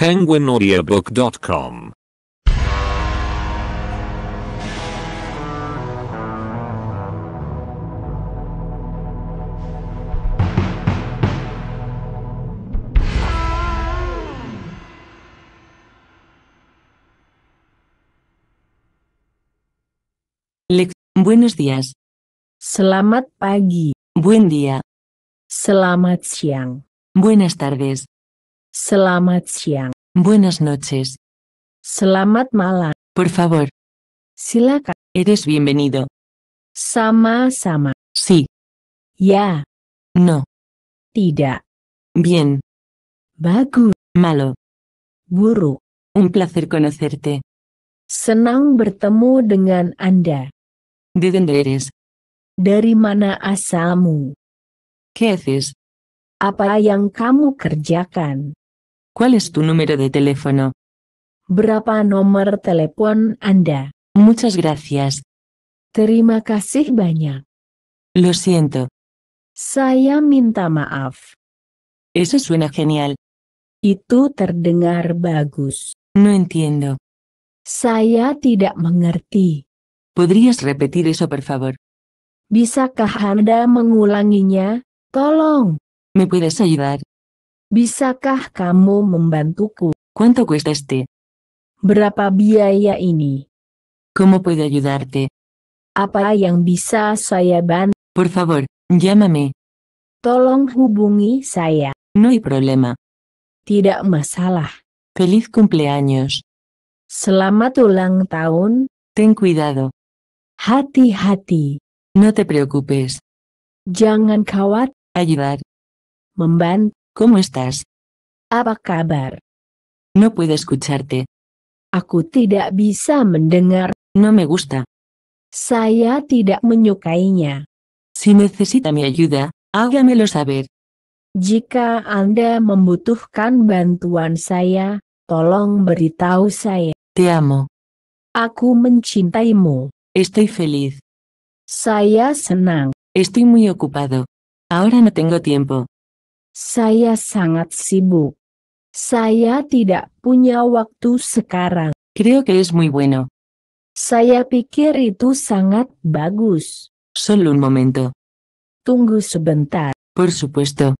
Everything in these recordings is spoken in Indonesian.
penguinaudiobook.com Buenos días. Selamat pagi. Buen día. Selamat siang. Buenas tardes. Selamat siang. Buenas noches. Selamat malam. Por favor. Silakan. Eres bienvenido. Sama-sama. Sí. Ya. No. Tidak. Bien. Bagus. Malo. Buruk. Un placer conocerte. Senang bertemu dengan Anda. ¿De dónde eres? Dari mana asalmu? ¿Qué haces? Apa yang kamu kerjakan? ¿Cuál es tu número de teléfono? Berapa nomor telepon Anda? Muchas gracias. Terima kasih banyak. Lo siento. Saya minta maaf. Eso suena genial. Y tú terdengar bagus. No entiendo. Saya tidak mengerti. ¿Podrías repetir eso, por favor? Bisakah Anda mengulanginya? Tolong. ¿Me puedes ayudar? Bisakah kamu membantuku? ¿Cuánto cuesta este? Berapa biaya ini? ¿Cómo puedo ayudarte? Apa yang bisa saya bantu? Por favor, llámame. Tolong hubungi saya. No hay problema. Tidak masalah. Feliz cumpleaños. Selamat ulang tahun. Ten cuidado. Hati-hati. No te preocupes. Jangan khawatir. Ayudar. Membantu. ¿Cómo estás? Abacabar. No puedo escucharte. Aku tidak bisa mendengar. No me gusta. Saya tidak menyukainya. Si necesita mi ayuda, hágamelo saber. Jika Anda membutuhkan bantuan saya, tolong beritahu saya. Te amo. Aku mencintaimu. Estoy feliz. Saya senang. Estoy muy ocupado. Ahora no tengo tiempo. Saya sangat sibuk. Saya tidak punya waktu sekarang. Creo que es muy bueno. Saya pikir itu sangat bagus. Solo un momento. Tunggu sebentar. Por supuesto.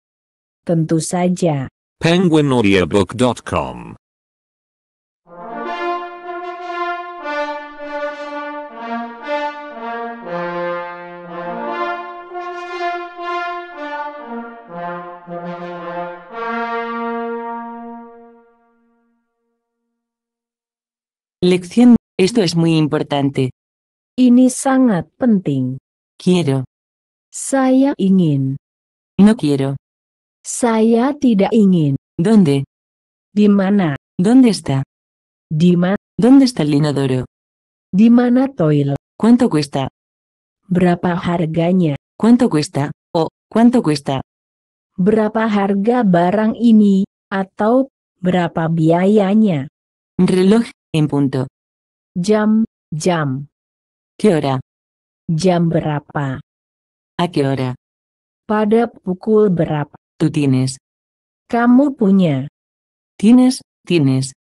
Tentu saja. penguinaudiobook.com Lección, esto es muy importante. Ini sangat penting. Quiero. Saya ingin. No quiero. Saya tidak ingin. ¿Dónde? Di mana? ¿Dónde está? Di mana? ¿Dónde está el inodoro? Di mana toilet? ¿Cuánto cuesta? Berapa harganya? ¿Cuánto cuesta? O, ¿cuánto cuesta? Berapa harga barang ini? Atau, berapa biayanya? Reloj, En punto. Jam, jam. ¿Qué hora? Jam berapa? ¿A qué hora? Pada pukul berapa? Tú tienes. Kamu punya. Tienes, tienes.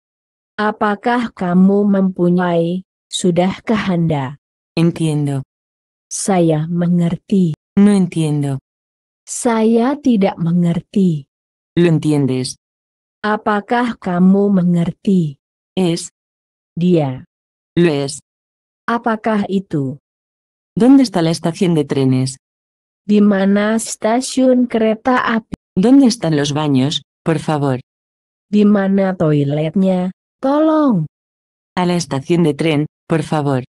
Apakah kamu mempunyai? Sudahkah Anda? Entiendo. Saya mengerti. No entiendo. Saya tidak mengerti. Lo entiendes. Apakah kamu mengerti? Es, Día. Lo es. Apakah itu? ¿Dónde está la estación de trenes? Dimana mana stasiun kereta api? ¿Dónde están los baños, por favor? Dimana mana toiletnya? Tolong. A la estación de tren, por favor.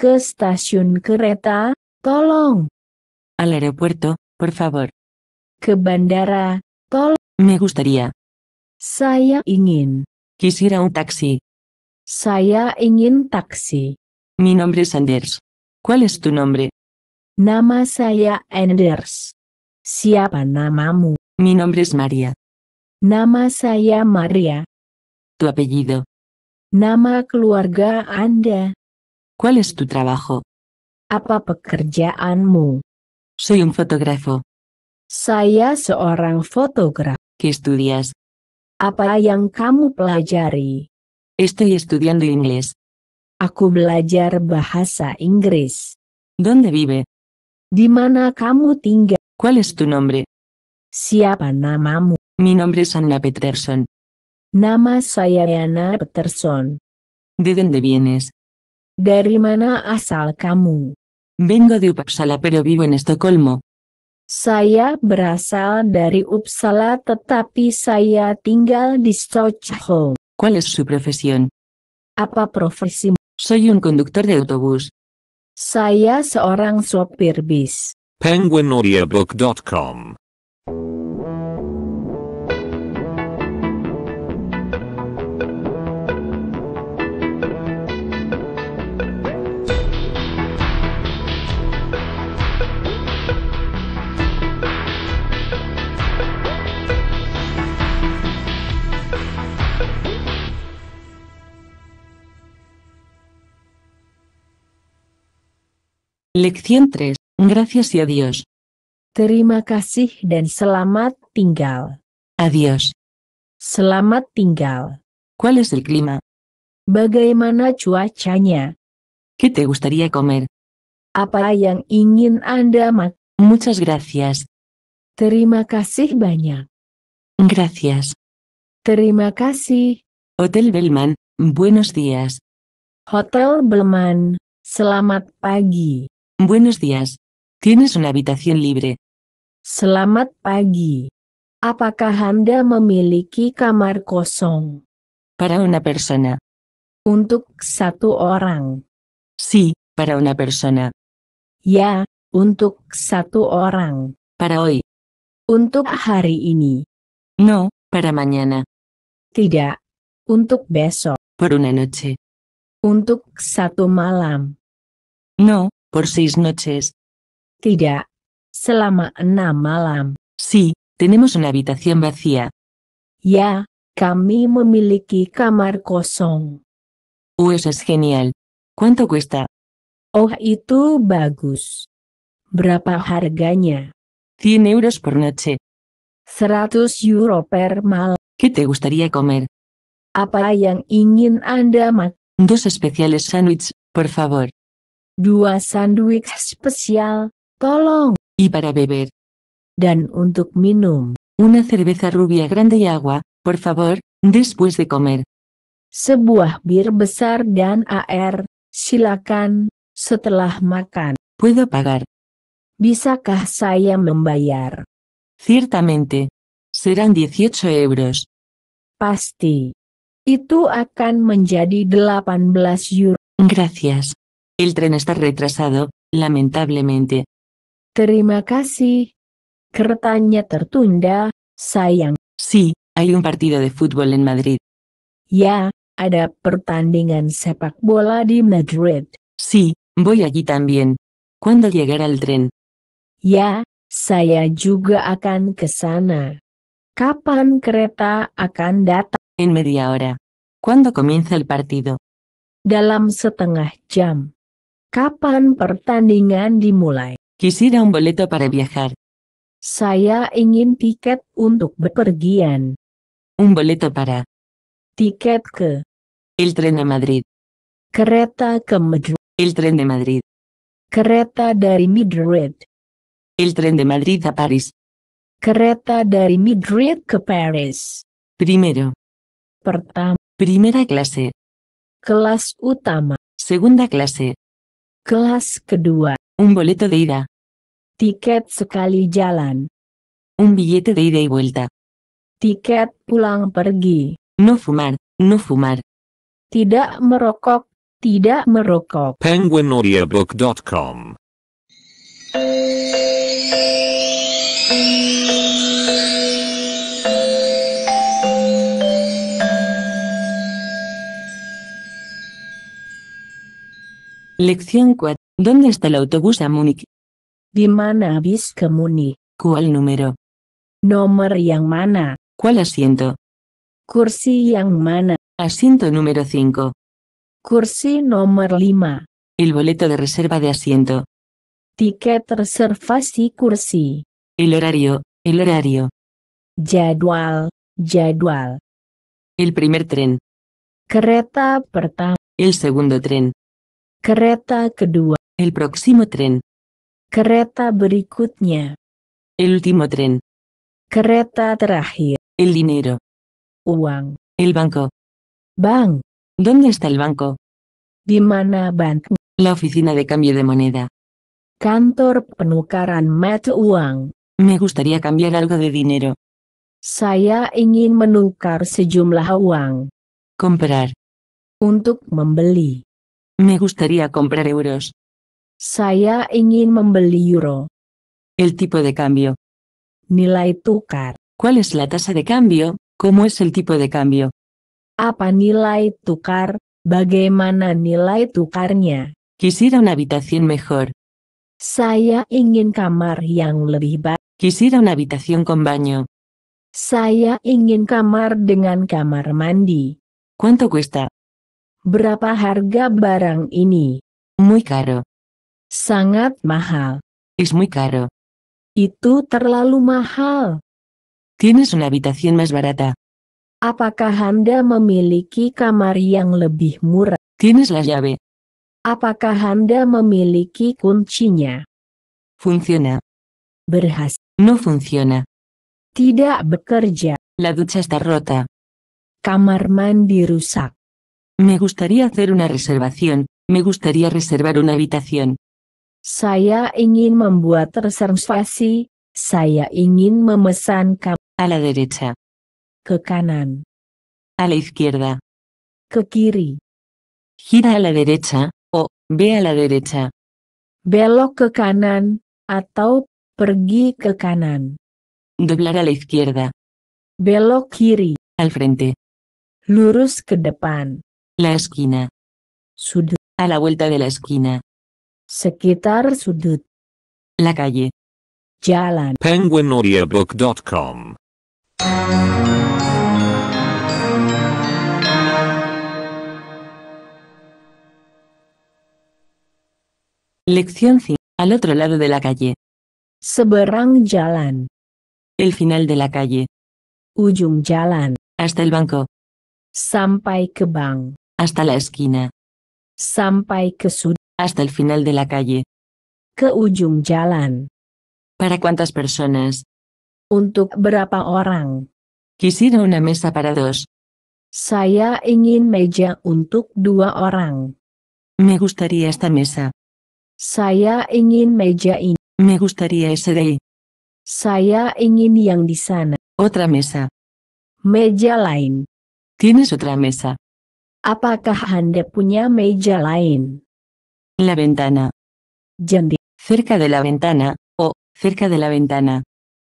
Ke stasiun kereta? Tolong. Al aeropuerto, por favor. Ke bandara? Tolong. Me gustaría. Saya ingin. Quisiera un taxi. Saya ingin taksi. Mi nombre es Anders. ¿Cuál es tu nombre? Nama saya Anders. Siapa namamu? Mi nombre es María. Nama saya Maria. Tu apellido. Nama keluarga Anda. ¿Cuál es tu trabajo? Apa pekerjaanmu? Soy un fotógrafo. Saya seorang fotógrafo. ¿Qué estudias? Apa yang kamu pelajari? Estoy estudiando inglés. Aku belajar bahasa Inggris. ¿Dónde vive? Dimana mana kamu tinggal? ¿Cuál es tu nombre? Siapa namamu? Mi nombre es Anna Peterson. Nama saya Anna Peterson. ¿De dónde vienes? Dari mana asal kamu? Vengo de Uppsala pero vivo en Estocolmo. Saya berasal dari Uppsala tetapi saya tinggal di Stockholm. ¿Cuál es su profesión? Apa profesi? Soy un conductor de autobús. Saya seorang sopir bis. Penguinaudiobook.com Lección 3. Gracias y adiós. Terima kasih dan selamat tinggal. Adiós. Selamat tinggal. ¿Cuál es el clima? Bagaimana cuacanya? ¿Qué te gustaría comer? Apa yang ingin Anda makan? Muchas gracias. Terima kasih banyak. Gracias. Terima kasih. Hotel Belman, buenos días. Hotel Belman, selamat pagi. Buenos días. ¿Tienes una habitación libre? Selamat pagi. Apakah Anda memiliki kamar kosong? Para una persona. Untuk satu orang. Sí, para una persona. Ya, untuk satu orang. Para hoy. Untuk hari ini. No, para mañana. Un Untuk beso. Por una noche. Untuk satu malam. No, por seis noches. Tira. Selama malam. Sí, tenemos una habitación vacía. Ya, kami memiliki kamar kosong. eso pues es genial. ¿Cuánto cuesta? Oh, itu bagus. Berapa harganya? 100 euros por noche. 100 euro per mal. ¿Qué te gustaría comer? Apa yang ingin Anda Dos especiales sándwich, por favor. dua sandwich spesial, tolong. Y para beber. Dan untuk minum. Una cerveza rubia grande y agua, por favor, después de comer. Sebuah bir besar dan air, silakan, setelah makan. Puedo pagar. Bisakah saya membayar? Ciertamente. Serán 18 euros. Pasti. Itu akan menjadi 18 euro. Gracias. El tren está retrasado, lamentablemente. Terima kasih. Keretanya tertunda, sayang. Sí, hay un partido de fútbol en Madrid. Ya, ada pertandingan sepak bola di Madrid. Sí, voy allí también. ¿Cuándo llegará el tren? Ya, saya juga akan ke sana. Kapan kereta akan datang? En media hora. ¿Cuándo comienza el partido? Dalam setengah jam. Kapan pertandingan dimulai? Quisiera un boleto para viajar. Saya ingin tiket untuk bepergian. Un boleto para. Tiket ke. El tren a Madrid. Kereta ke Madrid. El tren de Madrid. Kereta dari Madrid. El tren de Madrid a Paris. Kereta dari Madrid ke Paris. Primero. Pertama. Primera clase. Kelas utama. Segunda clase. Kelas kedua. Un boleto de ida. Tiket sekali jalan. Un billete de ida y vuelta. Tiket pulang pergi. No fumar, no fumar. Tidak merokok, tidak merokok. Lección 4. ¿Dónde está el autobús a Múnich? Vimana Visca Múnich. ¿Cuál número? Nomar yang mana? ¿Cuál asiento? ¿Cursi yang mana? Asiento número 5. Cursi Nomar lima. El boleto de reserva de asiento. Tiket reservasi cursi. El horario, el horario. Jadual. jadwal. El primer tren. Kereta pertama. El segundo tren. Kereta kedua. El próximo tren. Kereta berikutnya. El último tren. Kereta terakhir. El dinero. Uang. El banco. Bank. ¿Dónde está el banco? Di mana bank? La oficina de cambio de moneda. Kantor penukaran mata uang. Me gustaría cambiar algo de dinero. Saya ingin menukar sejumlah uang. Comprar. Untuk membeli. Me gustaría comprar euros. Saya ingin membeli euro. El tipo de cambio. Nilai tukar. ¿Cuál es la tasa de cambio? ¿Cómo es el tipo de cambio? Apa nilai tukar? Bagaimana nilai tukarnya? Quisiera una habitación mejor. Saya ingin kamar yang lebih baik. Quisiera una habitación con baño. Saya ingin kamar dengan kamar mandi. ¿Cuánto cuesta? Berapa harga barang ini? Muy caro. Sangat mahal. Es muy caro. Itu terlalu mahal. Tienes una habitación más barata. Apakah Anda memiliki kamar yang lebih murah? Tienes la llave. Apakah Anda memiliki kuncinya? Funciona. Berhasil. No funciona. Tidak bekerja. La ducha está rota. Kamar mandi rusak. Me gustaría hacer una reservación, me gustaría reservar una habitación. Saya ingin membuat reservasi, saya ingin memesan kam. A la derecha. Ke kanan. A la izquierda. Ke kiri. Gira a la derecha, o, ve a la derecha. Belok ke kanan, atau, pergi ke kanan. Doblar a la izquierda. Belok kiri. Al frente. Lurus ke depan. La esquina. Sudut. A la vuelta de la esquina. Sekitar sudut. La calle. Jalan. penguinaudiobook.com Lección 5. Al otro lado de la calle. Seberang jalan. El final de la calle. Ujung jalan. Hasta el banco. Sampai ke bank hasta la esquina. Sampai ke sud. Hasta el final de la calle. Ke ujung jalan. ¿Para cuántas personas? Untuk berapa orang? Quisiera una mesa para dos. Saya ingin meja untuk dua orang. Me gustaría esta mesa. Saya ingin meja ini. Me gustaría ese de Saya ingin yang di sana. Otra mesa. Meja lain. ¿Tienes otra mesa? Apakah Anda punya meja lain? La ventana. Jendela. Cerca de la ventana, o, cerca de la ventana.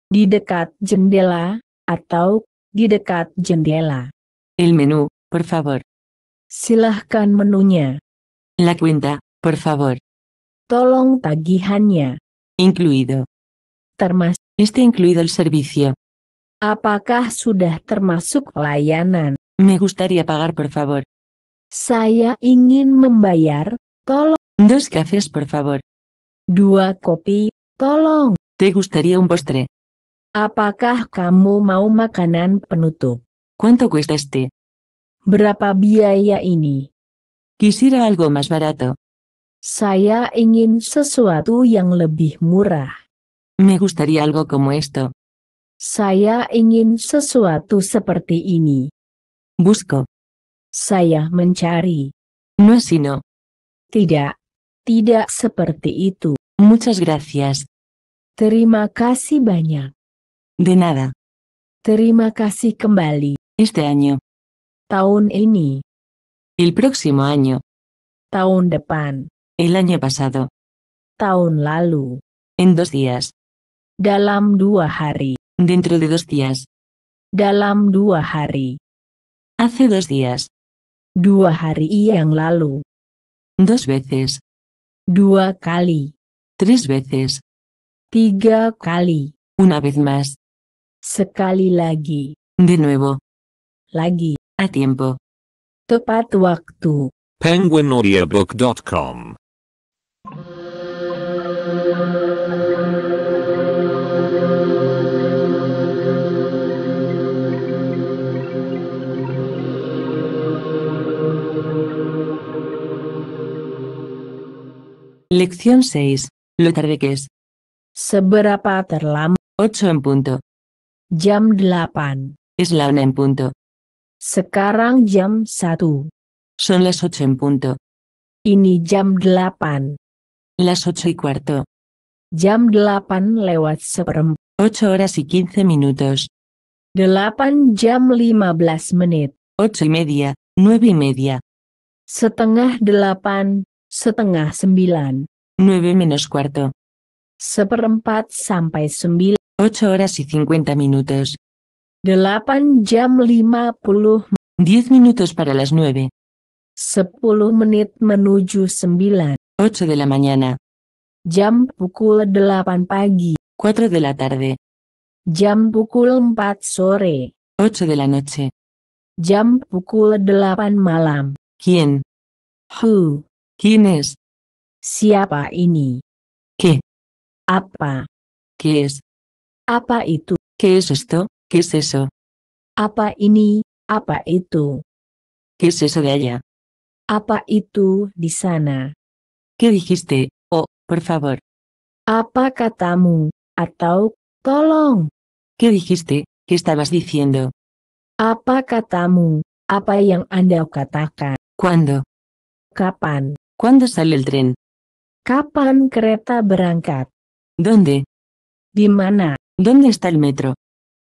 Di dekat jendela, atau, di dekat jendela. El menu, por favor. Silahkan menunya. La cuenta, por favor. Tolong tagihannya. Incluido. Termas. Este incluido el servicio. Apakah sudah termasuk layanan? Me gustaría pagar por favor. Saya ingin membayar, tolong. Dos cafés por favor. Dua kopi, tolong. ¿Te gustaría un postre? Apakah kamu mau makanan penutup? ¿Cuánto cuesta este? Berapa biaya ini? Quisiera algo más barato. Saya ingin sesuatu yang lebih murah. Me gustaría algo como esto. Saya ingin sesuatu seperti ini. Busco. Saya mencari. No sino. Tidak. Tidak seperti itu. Muchas gracias. Terima kasih banyak. De nada. Terima kasih kembali. Este año. Tahun ini. El próximo año. Tahun depan. El año pasado. Tahun lalu. En dos días. Dalam dua hari. Dentro de dos días. Dalam dua hari. Hace dos días. Dua hari yang lalu. Dos veces. Dua kali. Tres veces. Tiga kali. Una vez más. Sekali lagi. De nuevo. Lagi. A tiempo. Tepat waktu. Lección 6. Lo tarde que es. Seberapa terlam. 8 en punto. Jam 8. Es la 1 en punto. Sekarang jam 1. Son las 8 en punto. Ini jam 8. Las 8 y cuarto. Jam 8 lewat seperempat. 8 horas y 15 minutos. 8 jam 15 menit. 8 y media, 9 y media. Setengah 8, setengah sembilan. 9 menos cuarto. Seperempat sampai sembilan. 8 horas y 50 minutos. 8 jam 50. 10 minutos para las 9. 10 menit menuju 9. 8 de la mañana. Jam pukul 8 pagi. 4 de la tarde. Jam pukul 4 sore. 8 de la noche. Jam pukul 8 malam. ¿Quién? Who? ¿Quién es? Siapa ini? ¿Qué? Apa. ¿Qué es? Apa y tú. ¿Qué es esto? ¿Qué es eso? Apa ini, apa itu. ¿Qué es eso de allá? Apa y tú, sana. ¿Qué dijiste? Oh, por favor. Apa katamu, atau tolong. ¿Qué dijiste? ¿Qué estabas diciendo? Apa katamu, apa yang Anda katakan. ¿Cuándo? Kapan. ¿Cuándo sale el tren? Kapan kereta berangkat? ¿Dónde? Di mana? ¿Dónde está el metro?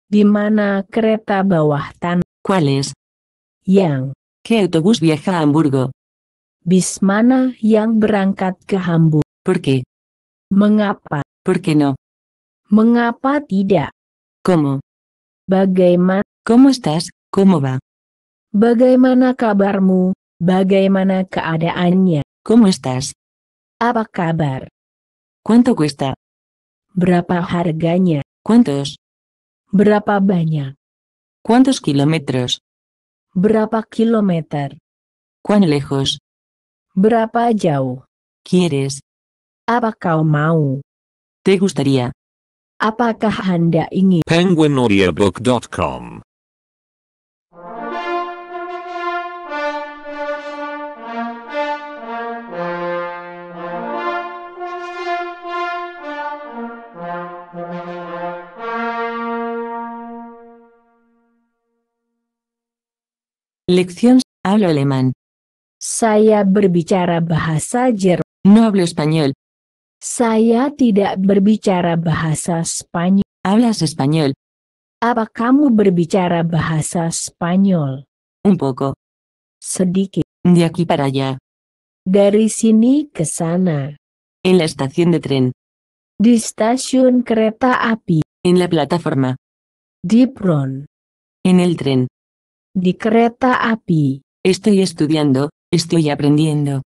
Di mana kereta bawah tan? ¿Cuál es? Yang. ¿Qué autobús viaja a Hamburgo? Bis mana yang berangkat ke Hamburgo? ¿Por qué? Mengapa? ¿Por qué no? Mengapa tidak? ¿Cómo? Bagaimana? ¿Cómo estás? ¿Cómo va? Bagaimana kabarmu? Bagaimana keadaannya? ¿Cómo estás? Abacabar. ¿Cuánto cuesta? Brapa harganya? ¿Cuántos? Brapa baña. ¿Cuántos kilómetros? Brapa kilometer? ¿Cuán lejos? Brapa yau ¿Quieres? Apa mau? ¿Te gustaría? Apakah Anda ingin? Lección hablo alemán. Saya berbicara bahasa Jerman. No hablo español. Saya tidak berbicara bahasa Spanyol. Hablas español. Apa kamu berbicara bahasa Spanyol? Un poco. Sedikit. De aquí para allá. Dari sini ke sana. En la estación de tren. Di stasiun kereta api. En la plataforma. Di pron. En el tren. Di kereta api. Estoy estudiando, estoy aprendiendo.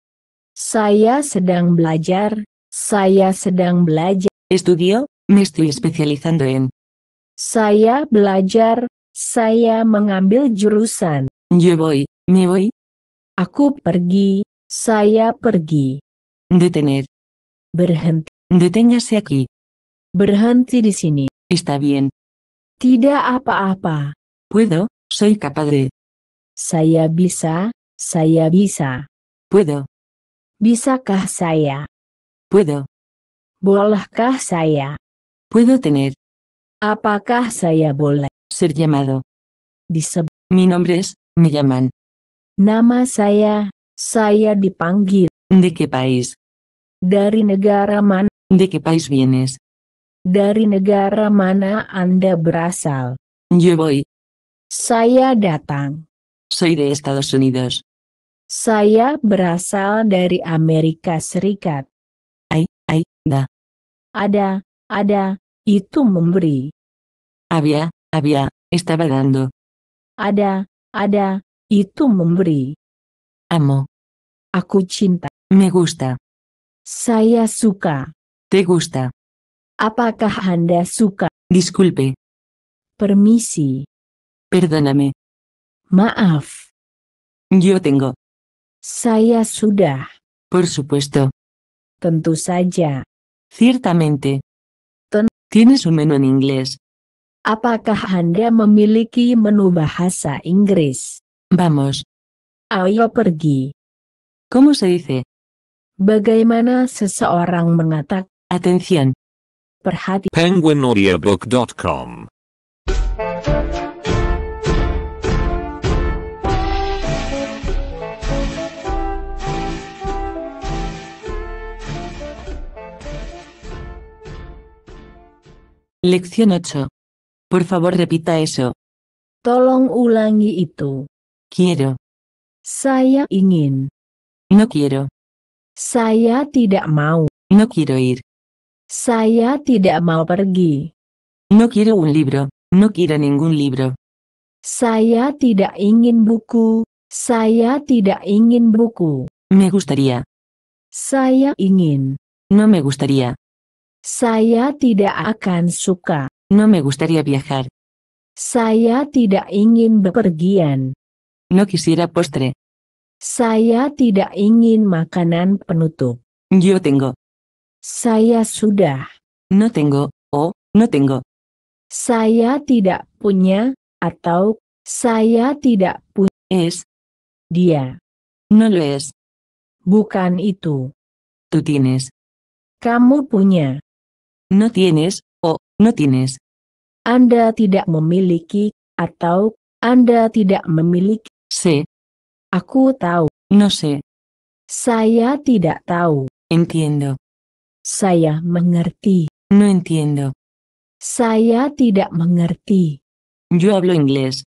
Saya sedang belajar, saya sedang belajar. Estudio, me estoy especializando en. Saya belajar, saya mengambil jurusan. Yo voy, me voy. Aku pergi, saya pergi. Detener. Berhenti. Deténgase aquí. Berhenti di sini. Está bien. Tidak apa-apa. Puedo, Soy capadre Saya bisa, saya bisa. Puedo. Bisakah saya? Puedo. Bolehkah saya? Puedo tener. Apakah saya bola Ser llamado. Dice. Mi nombre es, me llaman. Nama saya, saya dipanggil. ¿De qué país? Dari negara mana? ¿De qué país vienes? Dari negara mana Anda berasal? Yo voy, Saya datang. Soy de Estados Unidos. Saya berasal dari Amerika Serikat. Ay, ay, da. Ada, ada, itu memberi. Había, había, estaba dando. Ada, ada, itu memberi. Amo. Aku cinta. Me gusta. Saya suka. Te gusta. Apakah Anda suka? Disculpe. Permisi. Perdóname. Maaf. Yo tengo. Saya sudah. Por supuesto. Tentu saja. Ciertamente. Ten ¿Tienes un menú en inglés? Apakah Anda memiliki menu bahasa Inggris? Vamos. Ayo pergi. ¿Cómo se dice? Bagaimana seseorang mengatak? Atención. Perhatian. Penguinaudiobook.com Lección 8. Por favor repita eso. Tolong ulangi itu. Quiero. Saya ingin. No quiero. Saya tidak mau. No quiero ir. Saya tidak mau pergi. No quiero un libro. No quiero ningún libro. Saya tidak ingin buku. Saya tidak ingin buku. Me gustaría. Saya ingin. No me gustaría. Saya tidak akan suka. No me gustaría viajar. Saya tidak ingin bepergian. No quisiera postre. Saya tidak ingin makanan penutup. Yo tengo. Saya sudah. No tengo, oh, no tengo. Saya tidak punya, atau, saya tidak punya. Es. Dia. No lo es. Bukan itu. Tú tienes. Kamu punya no tienes, o, no tienes. Anda tidak memiliki, atau, Anda tidak memiliki. Sé. Aku tahu. No sé. Saya tidak tahu. Entiendo. Saya mengerti. No entiendo. Saya tidak mengerti. Yo hablo inglés.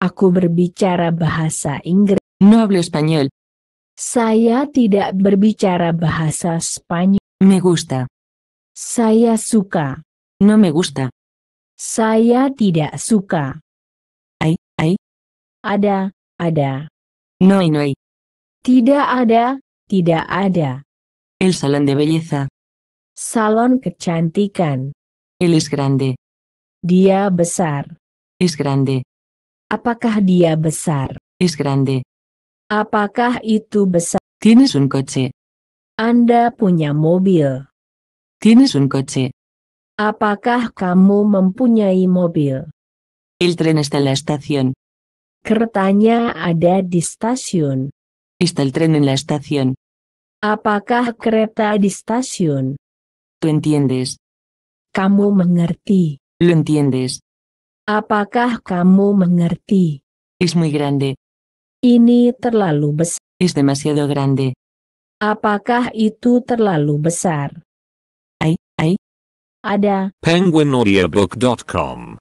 Aku berbicara bahasa Inggris. No hablo español. Saya tidak berbicara bahasa Spanyol. Me gusta. Saya suka. No me gusta. Saya tidak suka. Ay, ay. Ada, ada. No hay, no hay. Tidak ada, tidak ada. El salón de belleza. Salon kecantikan. Él es grande. Dia besar. Es grande. Apakah dia besar? Es grande. Apakah itu besar? Tienes un coche. Anda punya mobil. ¿Tienes un coche? Apakah kamu mempunyai mobil? El tren está en la estación. Cretaña ada di stasiun. Está el tren en la estación. Apakah kereta di stasiun? Tú entiendes. Kamu mengerti. Lo entiendes. Apakah kamu mengerti? Es muy grande. Ini terlalu besar. Es demasiado grande. Apakah itu terlalu besar? Ada. PenguinAudiobook.com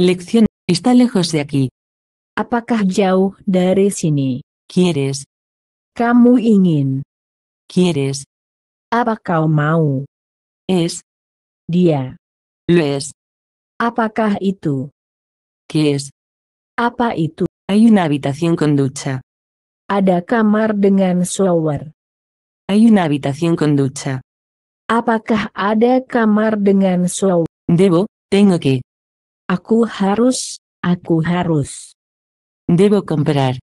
Lección. Está lejos de aquí. Apakah jauh dari sini? ¿Quieres? Kamu ingin. ¿Quieres? Apa mau? Es. día, Dia. es Apakah itu? ¿Qué es? Apa itu? Hay una habitación con ducha. Ada kamar dengan shower. Hay una habitación con ducha. Apakah ada kamar dengan shower? Debo, tengo que. Aku harus, aku harus. Debo comprar.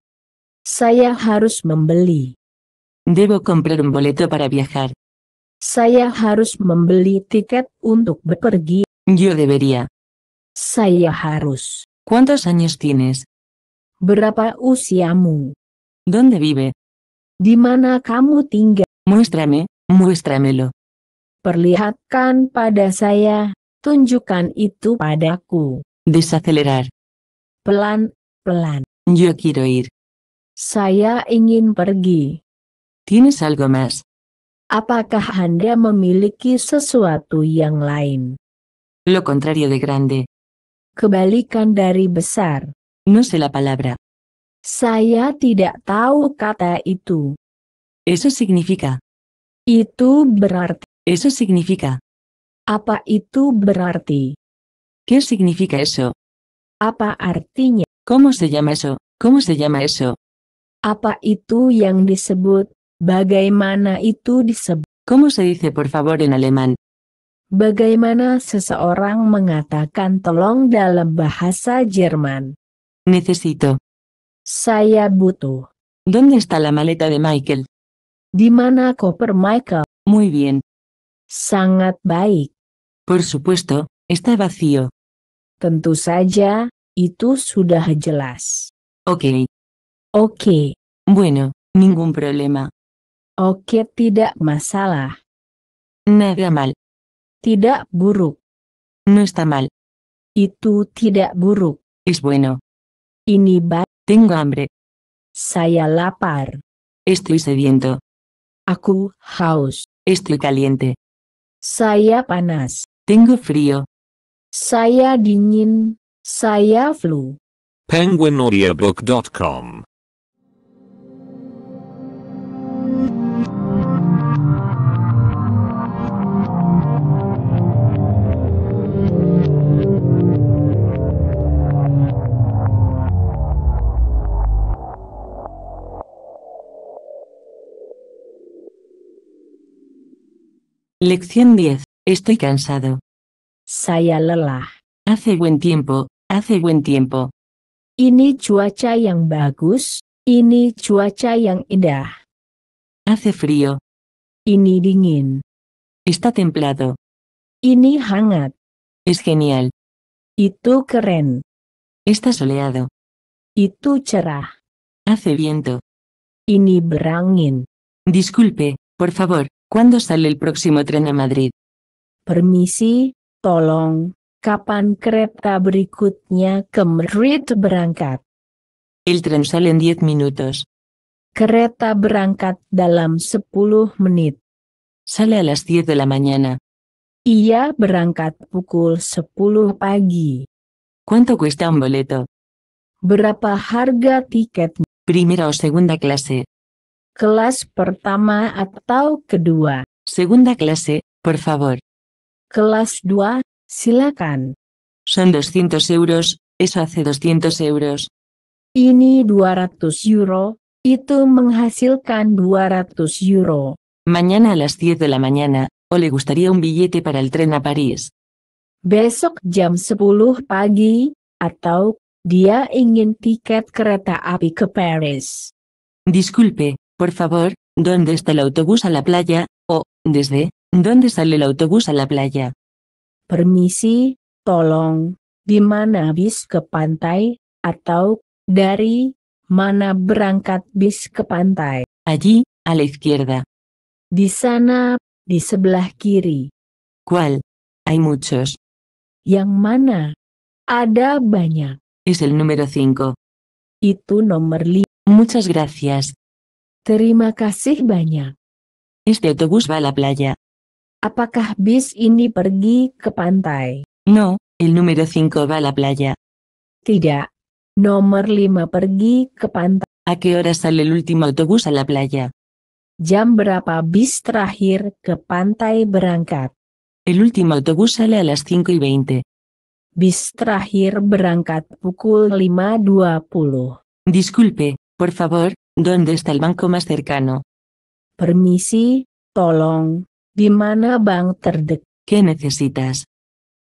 Saya harus membeli. Debo comprar un boleto para viajar. Saya harus membeli tiket untuk pergi. Yo debería. Saya harus. ¿Cuántos años tienes? Berapa usiamu? ¿Dónde vive? Di mana kamu tinggal? Muéstrame, muéstramelo. Perlihatkan pada saya, tunjukkan itu padaku. Desacelerar. Pelan, pelan. Yo quiero ir. Saya ingin pergi. ¿Tienes algo más? Apakah Anda memiliki sesuatu yang lain? Lo contrario de grande. Kebalikan dari besar. No sé la palabra. Saya tidak tahu kata itu. Eso significa. Itu berarti. Eso significa. Apa itu berarti? ¿Qué significa eso? Apa artinya? ¿Cómo se llama eso? ¿Cómo se llama eso? Apa itu yang disebut Bagaimana itu disebut? ¿Cómo se dice por favor en alemán? Bagaimana seseorang mengatakan tolong dalam bahasa Jerman? Necesito. Saya butuh. ¿Dónde está la maleta de Michael? Di mana koper Michael? Muy bien. Sangat baik. Por supuesto, está vacío. Tentu saja, itu sudah jelas. Oke. Ok. Bueno, ningún problema. Oke tidak masalah. Nada mal. Tidak buruk. No está mal. Itu tidak buruk. Es bueno. Ini baik. Tengo hambre. Saya lapar. Estoy sediento. Aku haus. Estoy caliente. Saya panas. Tengo frío. Saya dingin. Saya flu. Penguinaudiobook.com Lección 10. Estoy cansado. Sayalala. Hace buen tiempo, hace buen tiempo. Ini cuaca yang bagus, ini cuaca yang indah. Hace frío. Ini dingin. Está templado. Ini hangat. Es genial. Y Itu keren. Está soleado. Y Itu cerah. Hace viento. Ini berangin. Disculpe, por favor, ¿Cuándo sale el próximo tren a Madrid? Permisi, tolong, kapan kereta berikutnya ke Madrid berangkat? El tren sale en 10 minutos. Kereta berangkat dalam 10 menit. Sale a las 10 de la mañana. Ia berangkat pukul 10 pagi. ¿Cuánto cuesta un boleto? Berapa harga tiketnya? Primera o segunda clase. Kelas pertama atau kedua. Segunda clase, por favor. Kelas dua, silakan. Son 200 euros, eso hace 200 euros. Ini 200 euro, itu menghasilkan 200 euro. Mañana a las 10 de la mañana, o le gustaría un billete para el tren a París. Besok jam 10 pagi, atau dia ingin tiket kereta api ke Paris. Disculpe, Por favor, ¿dónde está el autobús a la playa? O, desde, ¿dónde sale el autobús a la playa? Permisi, tolong, di mana bis ke pantai, atau, dari, mana berangkat bis ke pantai. Allí, a la izquierda. Di sana, di sebelah kiri. ¿Cuál? Hay muchos. Yang mana? Ada banyak. Es el número 5. Y tú, nomor 5. Muchas gracias. Terima kasih banyak. Este autobús va a la playa. Apakah bis ini pergi ke pantai? No, el número 5 va a la playa. Tidak. Nomor 5 pergi ke pantai. ¿A qué hora sale el último autobús a la playa? Jam berapa bis terakhir ke pantai berangkat? El último autobús sale a las 5 y 20. Bis terakhir berangkat pukul 5.20. Disculpe, por favor, ¿Dónde está el banco más cercano? Permisi, tolong, di mana bank terdekat? ¿Qué necesitas?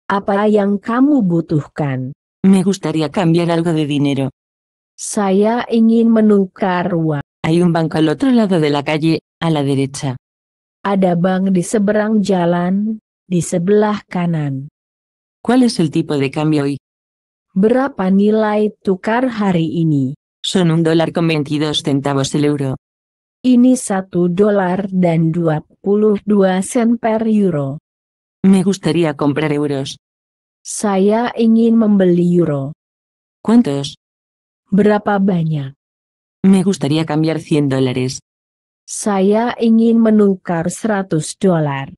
Apa yang kamu butuhkan? Me gustaría cambiar algo de dinero. Saya ingin menukar uang. Hay un banco al otro lado de la calle, a la derecha. Ada bank di seberang jalan, di sebelah kanan. ¿Cuál es el tipo de cambio hoy? Berapa nilai tukar hari ini? son un dólar con 22 centavos el euro. Ini satu dólar dan 22 sen per euro. Me gustaría comprar euros. Saya ingin membeli euro. ¿Cuántos? Berapa banyak? Me gustaría cambiar 100 dólares. Saya ingin menukar 100 dólar.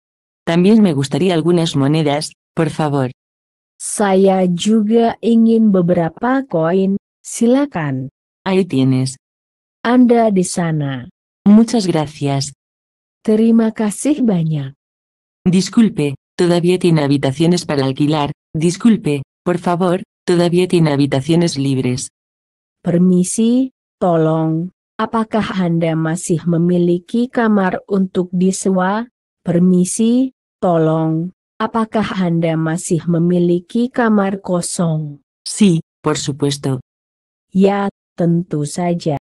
También me gustaría algunas monedas, por favor. Saya juga ingin beberapa coin, silakan. Ahí tienes. Anda de sana. Muchas gracias. Terima kasih banyak. Disculpe, todavía tiene habitaciones para alquilar. Disculpe, por favor, todavía tiene habitaciones libres. Permisi, tolong. Apakah Anda masih memiliki kamar untuk disewa? Permisi, tolong. Apakah Anda masih memiliki kamar kosong? Sí, por supuesto. Ya Tentu saja.